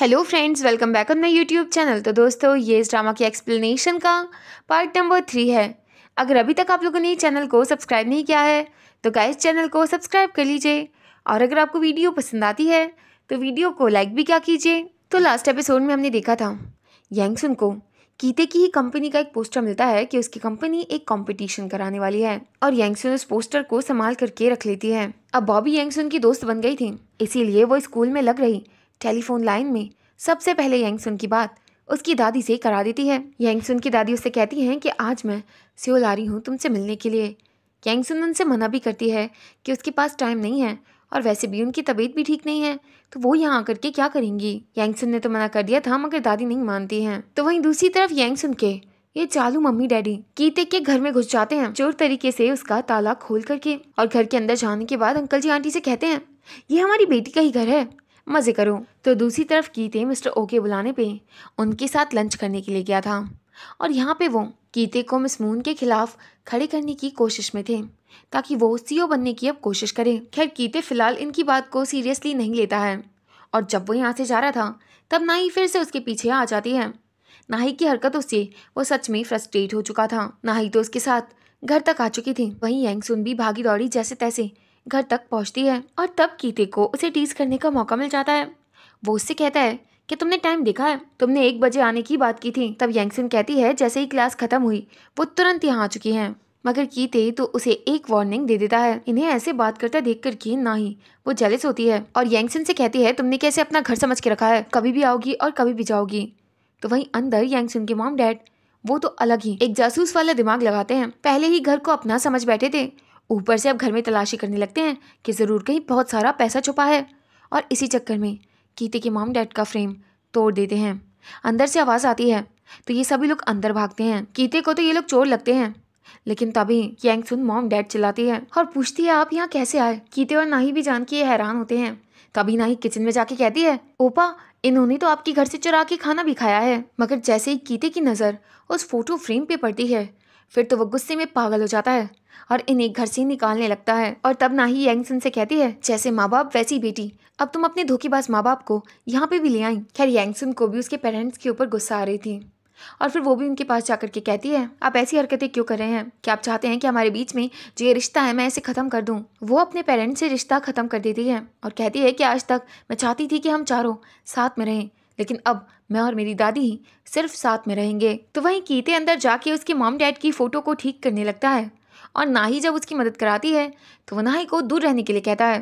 hello friends welcome back on my YouTube channel तो दोस्तों ये इस ड्रामा की एक्सप्लेनेशन का पार्ट नंबर थ्री है अगर अभी तक आप लोगों ने चैनल को सब्सक्राइब नहीं किया है तो गाइस चैनल को सब्सक्राइब कर लीजिए और अगर आपको वीडियो पसंद आती है तो वीडियो को लाइक भी क्या कीजिए तो लास्ट एपिसोड में हमने देखा था यंगसुन को कीते की ही कंपनी का एक पोस्टर मिलता है कि उसकी कंपनी एक कंपटीशन कराने वाली है और यंगसुन उस पोस्टर को संभाल करके रख लेती है अब बॉबी यंगसुन की दोस्त बन गई थी इसीलिए वो स्कूल में लग रही टेलीफोन लाइन में सबसे पहले यंगसुन की बात उसकी दादी से करा देती है यंगसुन की दादी उससे कहती हैं कि आज मैं सियोल आ रही हूँ तुमसे मिलने के लिए यंगसुन उनसे मना भी करती है कि उसके पास टाइम नहीं है और वैसे भी उनकी तबीयत भी ठीक नहीं है तो वो यहाँ आकर के क्या करेंगी यंगसुन ने तो मना कर दिया था मगर दादी नहीं मानती हैं तो वहीं दूसरी तरफ यंगसुन के ये चालू मम्मी डैडी कीते के घर में घुस जाते हैं चोर तरीके से उसका ताला खोल करके और घर के अंदर जाने के बाद अंकल जी आंटी से कहते हैं ये हमारी बेटी का ही घर है मज़े करो तो दूसरी तरफ कीते मिस्टर ओके बुलाने पे उनके साथ लंच करने के लिए गया था और यहाँ पे वो कीते को मिस मून के खिलाफ खड़े करने की कोशिश में थे ताकि वो सीईओ बनने की अब कोशिश करें खैर कीते फिलहाल इनकी बात को सीरियसली नहीं लेता है और जब वो यहाँ से जा रहा था तब ना ही फिर से उसके पीछे आ जाती है ना ही की हरकतों से वो सच में फ्रस्ट्रेट हो चुका था ना ही तो उसके साथ घर तक आ चुकी थी वहीं यंग सुन भी भागी दौड़ी जैसे तैसे घर तक पहुंचती है और तब कीते को उसे टीज करने का मौका मिल जाता है वो उससे कहता है कि तुमने टाइम देखा है तुमने एक बजे आने की बात की थी तब यंगसिन कहती है जैसे ही क्लास खत्म हुई वो तुरंत यहाँ आ चुकी है मगर कीते तो उसे एक वार्निंग दे देता है इन्हें ऐसे बात करता देख कर की ना ही वो जेलिस होती है और यंगसिन से कहती है तुमने कैसे अपना घर समझ के रखा है कभी भी आओगी और कभी भी जाओगी तो वही अंदर यंगसिन के मॉम डैड वो तो अलग ही एक जासूस वाला दिमाग लगाते हैं पहले ही घर को अपना समझ बैठे थे ऊपर से अब घर में तलाशी करने लगते हैं कि ज़रूर कहीं बहुत सारा पैसा छुपा है और इसी चक्कर में कीते के माम डैड का फ्रेम तोड़ देते हैं अंदर से आवाज़ आती है तो ये सभी लोग अंदर भागते हैं कीते को तो ये लोग चोर लगते हैं लेकिन तभी यंग सुन मॉम डैड चिल्लाती है और पूछती है आप यहाँ कैसे आए कीते और ना ही भी जान के ये हैरान होते हैं तभी ना ही किचन में जाके कहती है ओपा इन्होंने तो आपके घर से चुरा के खाना भी खाया है मगर जैसे ही कीते की नज़र उस फोटो फ्रेम पे पड़ती है फिर तो वो गुस्से में पागल हो जाता है और इन्हें घर से निकालने लगता है और तब ना ही यंगसन से कहती है जैसे माँ बाप वैसी बेटी अब तुम अपने धोखेबाज माँ बाप को यहाँ पे भी ले आई खैर यंगसन को भी उसके पेरेंट्स के ऊपर गुस्सा आ रही थी और फिर वो भी उनके पास जाकर के कहती है आप ऐसी हरकतें क्यों कर रहे हैं क्या आप चाहते हैं कि हमारे बीच में जो ये रिश्ता है मैं इसे ख़त्म कर दूँ वो अपने पेरेंट्स से रिश्ता ख़त्म कर देती है और कहती है कि आज तक मैं चाहती थी कि हम चारों साथ में रहें लेकिन अब मैं और मेरी दादी ही सिर्फ साथ में रहेंगे तो वहीं कीते अंदर जाके उसके मॉम डैड की फ़ोटो को ठीक करने लगता है और ना ही जब उसकी मदद कराती है तो वह ना ही को दूर रहने के लिए कहता है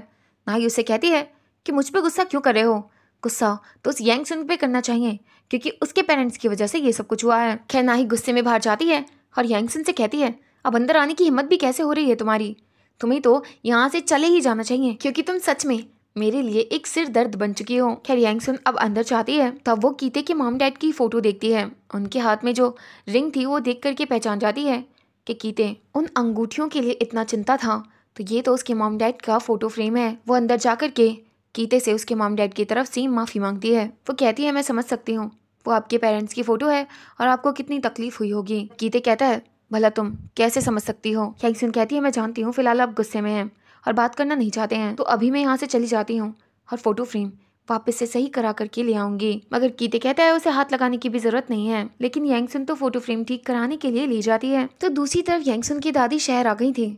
ना ही उसे कहती है कि मुझ पर गुस्सा क्यों कर रहे हो गुस्सा तो उस यंग सुन पे करना चाहिए क्योंकि उसके पेरेंट्स की वजह से ये सब कुछ हुआ है खैर ना ही गुस्से में बाहर जाती है और यंग सुन से कहती है अब अंदर आने की हिम्मत भी कैसे हो रही है तुम्हारी तुम्हें तो यहाँ से चले ही जाना चाहिए क्योंकि तुम सच में मेरे लिए एक सिर दर्द बन चुकी हो खैर यांगसुन अब अंदर जाती है तब वो कीते के मॉम डैड की फोटो देखती है उनके हाथ में जो रिंग थी वो देख करके पहचान जाती है कि कीते उन अंगूठियों के लिए इतना चिंता था तो ये तो उसके मॉम डैड का फोटो फ्रेम है वो अंदर जा के कीते से उसके मॉम डैड की तरफ सीम माफ़ी मांगती है वो कहती है मैं समझ सकती हूँ वो आपके पेरेंट्स की फ़ोटो है और आपको कितनी तकलीफ़ हुई होगी कीते कहता है भला तुम कैसे समझ सकती हो हैंगसुन कहती है मैं जानती हूँ फिलहाल आप गुस्से में हैं और बात करना नहीं चाहते हैं तो अभी मैं यहाँ से चली जाती हूँ और फोटो फ्रेम वापस से सही करा करके ले आऊंगी मगर कीते कहता है उसे हाथ लगाने की भी जरूरत नहीं है लेकिन यंगसुन तो फोटो फ्रेम ठीक कराने के लिए ले जाती है तो दूसरी तरफ यंगसुन की दादी शहर आ गई थी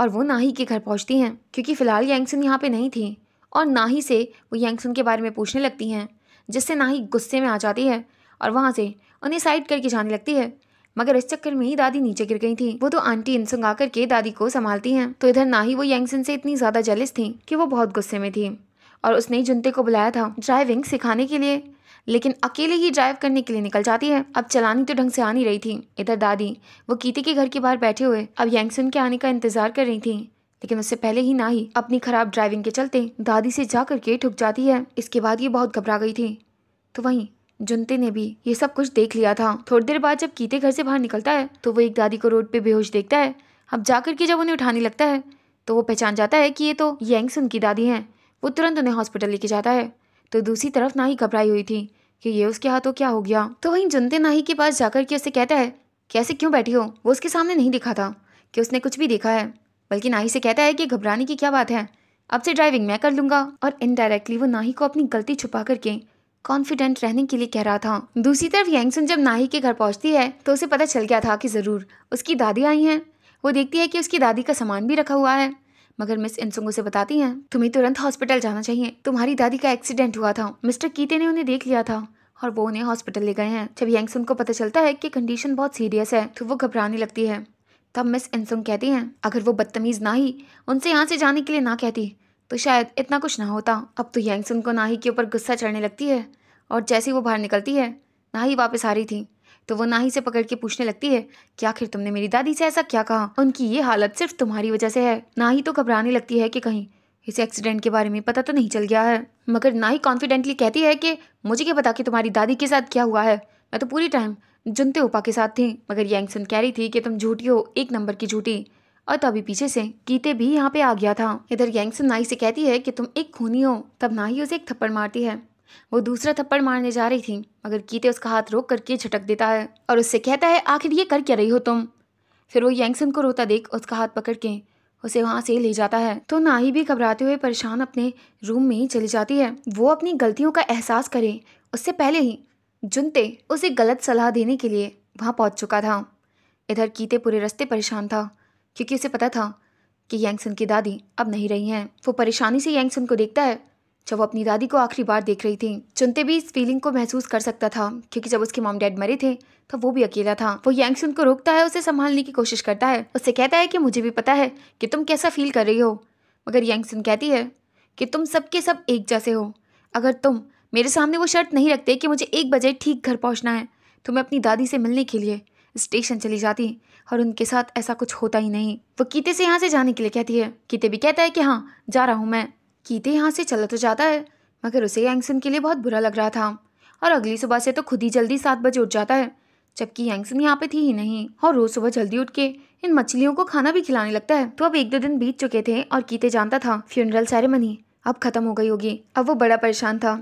और वो ना ही के घर पहुंचती हैं क्योंकि फिलहाल यंगसुन यहाँ पे नहीं थी और ना ही से वो यंगसुन के बारे में पूछने लगती हैं जिससे ना ही गुस्से में आ जाती है और वहाँ से उन्हें साइड करके जाने लगती है मगर इस चक्कर में ही दादी नीचे गिर गई थी वो तो आंटी इनसुंग आकर के दादी को संभालती हैं तो इधर ना ही वो यंगसिन से इतनी ज्यादा जलिस थी कि वो बहुत गुस्से में थी और उसने ही जुनते को बुलाया था ड्राइविंग सिखाने के लिए लेकिन अकेले ही ड्राइव करने के लिए निकल जाती है अब चलानी तो ढंग से आ नहीं रही थी इधर दादी वो कीते के घर के बाहर बैठे हुए अब यंगसन के आने का इंतजार कर रही थी लेकिन उससे पहले ही ना ही अपनी खराब ड्राइविंग के चलते दादी से जा करके ठुक जाती है इसके बाद ये बहुत घबरा गई थी तो वहीं जुनते ने भी ये सब कुछ देख लिया था थोड़ी देर बाद जब कीते घर से बाहर निकलता है तो वो एक दादी को रोड पे बेहोश देखता है अब जाकर के जब उन्हें उठाने लगता है तो वो पहचान जाता है कि ये तो यंग्स की दादी हैं वो तुरंत उन्हें हॉस्पिटल लेके जाता है तो दूसरी तरफ नाही घबराई हुई थी कि ये उसके हाथों क्या हो गया तो वहीं जुनते नाही के पास जाकर के उससे कहता है कैसे क्यों बैठी हो वो उसके सामने नहीं दिखा था कि उसने कुछ भी देखा है बल्कि नाही से कहता है कि घबराने की क्या बात है अब से ड्राइविंग मैं कर लूँगा और इनडायरेक्टली वो नाही को अपनी गलती छुपा करके कॉन्फिडेंट रहने के लिए कह रहा था दूसरी तरफ यंगसन जब नाही के घर पहुंचती है तो उसे पता चल गया था कि ज़रूर उसकी दादी आई हैं वो देखती है कि उसकी दादी का सामान भी रखा हुआ है मगर मिस इनसुंग उसे बताती हैं तुम्हें तुरंत हॉस्पिटल जाना चाहिए तुम्हारी दादी का एक्सीडेंट हुआ था मिस्टर कीते ने उन्हें देख लिया था और वो उन्हें हॉस्पिटल ले गए हैं जब यंगसुन को पता चलता है कि कंडीशन बहुत सीरियस है तो वो घबराने लगती है तब मिस इनसुंग कहती हैं अगर वो बदतमीज़ ना ही उनसे यहाँ से जाने के लिए ना कहती तो शायद इतना कुछ ना होता अब तो यंगसुन को ना ही के ऊपर गुस्सा चढ़ने लगती है और जैसे ही वो बाहर निकलती है ना ही वापस आ रही थी तो वो ना ही से पकड़ के पूछने लगती है कि आखिर तुमने मेरी दादी से ऐसा क्या कहा उनकी ये हालत सिर्फ तुम्हारी वजह से है ना ही तो घबराने लगती है कि कहीं इस एक्सीडेंट के बारे में पता तो नहीं चल गया है मगर ना ही कॉन्फिडेंटली कहती है कि मुझे क्या पता कि तुम्हारी दादी के साथ क्या हुआ है मैं तो पूरी टाइम जुनते उपा के साथ थी मगर यंगसन कह रही थी कि तुम झूठी हो एक नंबर की झूठी और तभी पीछे से कीते भी यहाँ पे आ गया था इधर यंगसन नाई से कहती है कि तुम एक खूनी हो तब ना ही उसे एक थप्पड़ मारती है वो दूसरा थप्पड़ मारने जा रही थी मगर कीते उसका हाथ रोक करके झटक देता है और उससे कहता है आखिर ये कर क्या रही हो तुम फिर वो यंगसन को रोता देख उसका हाथ पकड़ के उसे वहाँ से ले जाता है तो ना ही भी घबराते हुए परेशान अपने रूम में ही चली जाती है वो अपनी गलतियों का एहसास करे उससे पहले ही जुनते उसे गलत सलाह देने के लिए वहाँ पहुँच चुका था इधर कीते पूरे रास्ते परेशान था क्योंकि उसे पता था कि यंगसन की दादी अब नहीं रही हैं वो परेशानी से यंगसन को देखता है जब वो अपनी दादी को आखिरी बार देख रही थी चुनते भी इस फीलिंग को महसूस कर सकता था क्योंकि जब उसके मॉम डैड मरे थे तो वो भी अकेला था वो सुन को रोकता है उसे संभालने की कोशिश करता है उससे कहता है कि मुझे भी पता है कि तुम कैसा फील कर रही हो मगर सुन कहती है कि तुम सबके सब एक जैसे हो अगर तुम मेरे सामने वो शर्त नहीं रखते कि मुझे एक बजे ठीक घर पहुंचना है तो मैं अपनी दादी से मिलने के लिए स्टेशन चली जाती और उनके साथ ऐसा कुछ होता ही नहीं वो कीते से यहाँ से जाने के लिए कहती है कीते भी कहता है कि हाँ जा रहा हूँ मैं कीते यहाँ से चला तो जाता है मगर उसे यंगसन के लिए बहुत बुरा लग रहा था और अगली सुबह से तो खुद ही जल्दी सात बजे उठ जाता है जबकि यंगसन यहाँ पे थी ही नहीं और रोज सुबह जल्दी उठ के इन मछलियों को खाना भी खिलाने लगता है तो अब एक दो दिन बीत चुके थे और कीते जानता था फ्यूनरल सेरेमनी अब खत्म हो गई होगी अब वो बड़ा परेशान था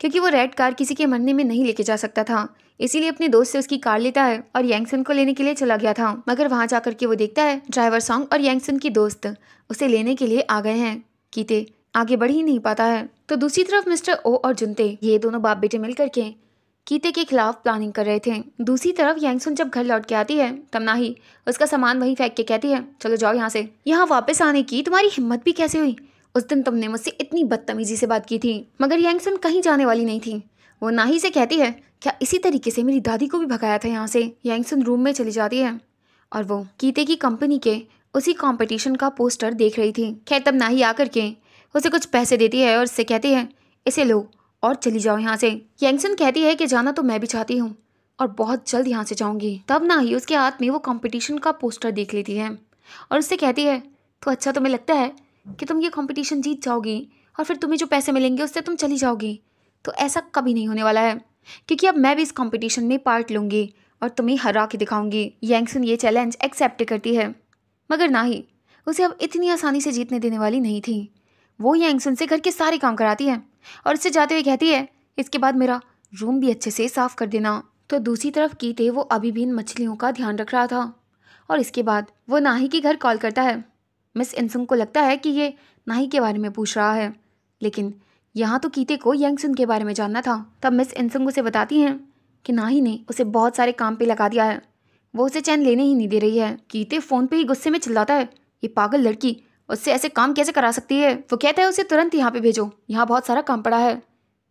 क्योंकि वो रेड कार किसी के मरने में नहीं लेके जा सकता था इसीलिए अपने दोस्त से उसकी कार लेता है और यंगसन को लेने के लिए चला गया था मगर वहाँ जाकर के वो देखता है ड्राइवर सॉन्ग और यंगसन की दोस्त उसे लेने के लिए आ गए हैं कीते आगे बढ़ ही नहीं पाता है तो दूसरी तरफ मिस्टर ओ और जुनते ये दोनों बाप बेटे मिल करके कीते के खिलाफ प्लानिंग कर रहे थे दूसरी तरफ यांगसुन जब घर लौट के आती है तब ना ही उसका सामान वहीं फेंक के कहती है चलो जाओ यहाँ से यहाँ वापस आने की तुम्हारी हिम्मत भी कैसे हुई उस दिन तुमने मुझसे इतनी बदतमीजी से बात की थी मगर यांगसुन कहीं जाने वाली नहीं थी वो ना ही से कहती है क्या इसी तरीके से मेरी दादी को भी भगाया था यहाँ से यांगसुन रूम में चली जाती है और वो कीते की कंपनी के उसी कॉम्पिटिशन का पोस्टर देख रही थी खैर तब ना ही आकर के उसे कुछ पैसे देती है और उससे कहती है इसे लो और चली जाओ यहाँ से यंगसन कहती है कि जाना तो मैं भी चाहती हूँ और बहुत जल्द यहाँ से जाऊँगी तब ना ही उसके हाथ में वो कंपटीशन का पोस्टर देख लेती है और उससे कहती है तो अच्छा तुम्हें लगता है कि तुम ये कंपटीशन जीत जाओगी और फिर तुम्हें जो पैसे मिलेंगे उससे तुम चली जाओगी तो ऐसा कभी नहीं होने वाला है क्योंकि अब मैं भी इस कंपटीशन में पार्ट लूँगी और तुम्हें हरा के दिखाऊंगी यंगसन ये चैलेंज एक्सेप्ट करती है मगर ना ही उसे अब इतनी आसानी से जीतने देने वाली नहीं थी वो यांगसन से घर के सारे काम कराती है और इससे जाते हुए कहती है इसके बाद मेरा रूम भी अच्छे से साफ कर देना तो दूसरी तरफ कीते वो अभी भी इन मछलियों का ध्यान रख रहा था और इसके बाद वो नाही के घर कॉल करता है मिस इनसुंग को लगता है कि ये नाही के बारे में पूछ रहा है लेकिन यहाँ तो कीते को यंगसुन के बारे में जानना था तब मिस इनसुंग उसे बताती हैं कि नाही ने उसे बहुत सारे काम पे लगा दिया है वो उसे चैन लेने ही नहीं दे रही है कीते फ़ोन पे ही गुस्से में चिल्लाता है ये पागल लड़की उससे ऐसे काम कैसे करा सकती है वो कहता है उसे तुरंत यहाँ पे भेजो यहाँ बहुत सारा काम पड़ा है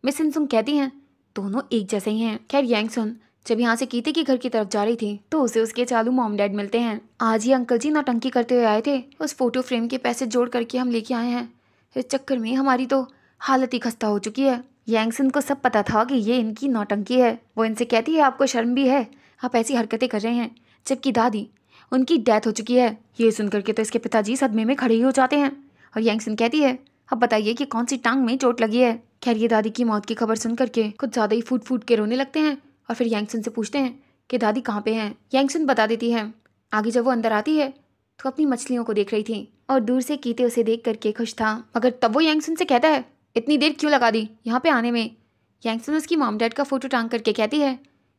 मिस इनसुंग कहती हैं दोनों एक जैसे ही हैं खैर यंगसुन जब यहाँ से कीते के की घर की तरफ जा रही थी तो उसे उसके चालू मॉम डैड मिलते हैं आज ही अंकल जी नौटंकी करते हुए आए थे उस फोटो फ्रेम के पैसे जोड़ करके हम लेके आए हैं इस चक्कर में हमारी तो हालत ही खस्ता हो चुकी है यांगसन को सब पता था कि ये इनकी नौटंकी है वो इनसे कहती है आपको शर्म भी है आप ऐसी हरकतें कर रहे हैं जबकि दादी उनकी डेथ हो चुकी है ये सुनकर के तो इसके पिताजी सदमे में खड़े ही हो जाते हैं और यंगसन कहती है अब बताइए कि कौन सी टांग में चोट लगी है खैर ये दादी की मौत की खबर सुन करके कुछ ज़्यादा ही फूट फूट के रोने लगते हैं और फिर यंगसन से पूछते हैं कि दादी कहाँ पे हैं यंगसन बता देती है आगे जब वो अंदर आती है तो अपनी मछलियों को देख रही थी और दूर से कीते उसे देख करके खुश था मगर तब वो यंगसन से कहता है इतनी देर क्यों लगा दी यहाँ पे आने में यंगसन उसकी मॉम डैड का फोटो टांग करके कहती है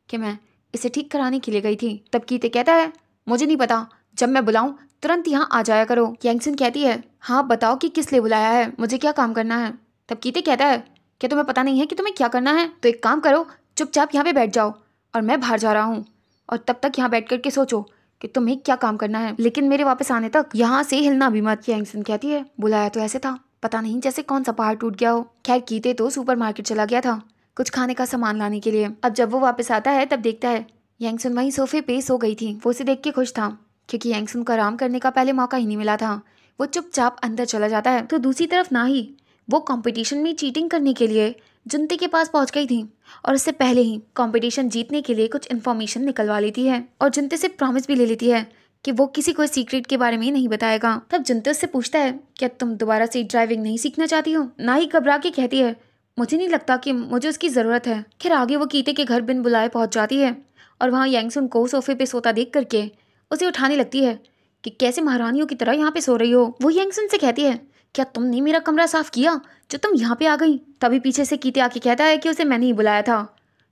कि मैं इसे ठीक कराने के लिए गई थी तब कीते कहता है मुझे नहीं पता जब मैं बुलाऊं तुरंत यहाँ आ जाया करो यंगसिन कहती है हाँ बताओ कि किस लिए बुलाया है मुझे क्या काम करना है तब कीते कहता है क्या तुम्हें पता नहीं है कि तुम्हें क्या करना है तो एक काम करो चुपचाप यहाँ पे बैठ जाओ और मैं बाहर जा रहा हूँ और तब तक यहाँ बैठ करके सोचो कि तुम्हें क्या काम करना है लेकिन मेरे वापस आने तक यहाँ से हिलना भी मत यंगसिन कहती है बुलाया तो ऐसे था पता नहीं जैसे कौन सा पहाड़ टूट गया हो खैर कीते तो मार्केट चला गया था कुछ खाने का सामान लाने के लिए अब जब वो वापस आता है तब देखता है यंगसुन वहीं सोफे पे सो गई थी वो उसे देख के खुश था क्योंकि यंगसुन को आराम करने का पहले मौका ही नहीं मिला था वो चुपचाप अंदर चला जाता है तो दूसरी तरफ ना ही वो कंपटीशन में चीटिंग करने के लिए जुनते के पास पहुंच गई थी और उससे पहले ही कंपटीशन जीतने के लिए कुछ इन्फॉर्मेशन निकलवा लेती है और जुनते से प्रॉमिस भी ले लेती है कि वो किसी को सीक्रेट के बारे में नहीं बताएगा तब जुनते उससे पूछता है क्या तुम दोबारा से ड्राइविंग नहीं सीखना चाहती हो ना ही घबरा के कहती है मुझे नहीं लगता कि मुझे उसकी ज़रूरत है फिर आगे वो कीते के घर बिन बुलाए पहुंच जाती है और वहाँ यांगसुन को सोफे पे सोता देख करके उसे उठाने लगती है कि कैसे महारानियों की तरह यहाँ पे सो रही हो वो यांगसुन से कहती है क्या तुमने मेरा कमरा साफ किया जो तुम यहाँ पे आ गई तभी पीछे से कीते आके कहता है कि उसे मैंने ही बुलाया था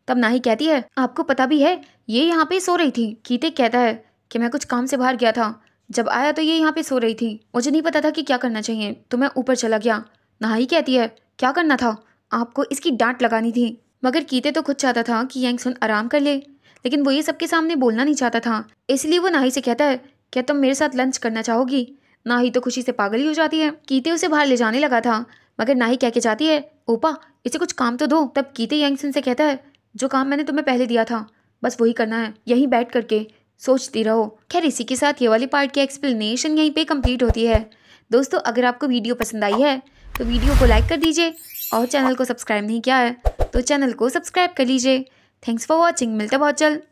तब ना ही कहती है आपको पता भी है ये यहाँ पे सो रही थी कीते कहता है कि मैं कुछ काम से बाहर गया था जब आया तो ये यहाँ पे सो रही थी मुझे नहीं पता था कि क्या करना चाहिए तो मैं ऊपर चला गया ना ही कहती है क्या करना था आपको इसकी डांट लगानी थी मगर कीते तो खुद चाहता था कि यंगसुन आराम कर ले लेकिन वो ये सबके सामने बोलना नहीं चाहता था इसलिए वो नाही से कहता है क्या तुम मेरे साथ लंच करना चाहोगी नाही तो खुशी से पागल ही हो जाती है कीते उसे बाहर ले जाने लगा था मगर नाही कह के जाती है ओपा इसे कुछ काम तो दो तब कीते यंगसन से कहता है जो काम मैंने तुम्हें पहले दिया था बस वही करना है यहीं बैठ करके सोचती रहो खैर इसी के साथ ये वाली पार्ट की एक्सप्लेनेशन यहीं पे कंप्लीट होती है दोस्तों अगर आपको वीडियो पसंद आई है तो वीडियो को लाइक कर दीजिए और चैनल को सब्सक्राइब नहीं किया है तो चैनल को सब्सक्राइब कर लीजिए थैंक्स फॉर वॉचिंग मिलते बहुत जल्द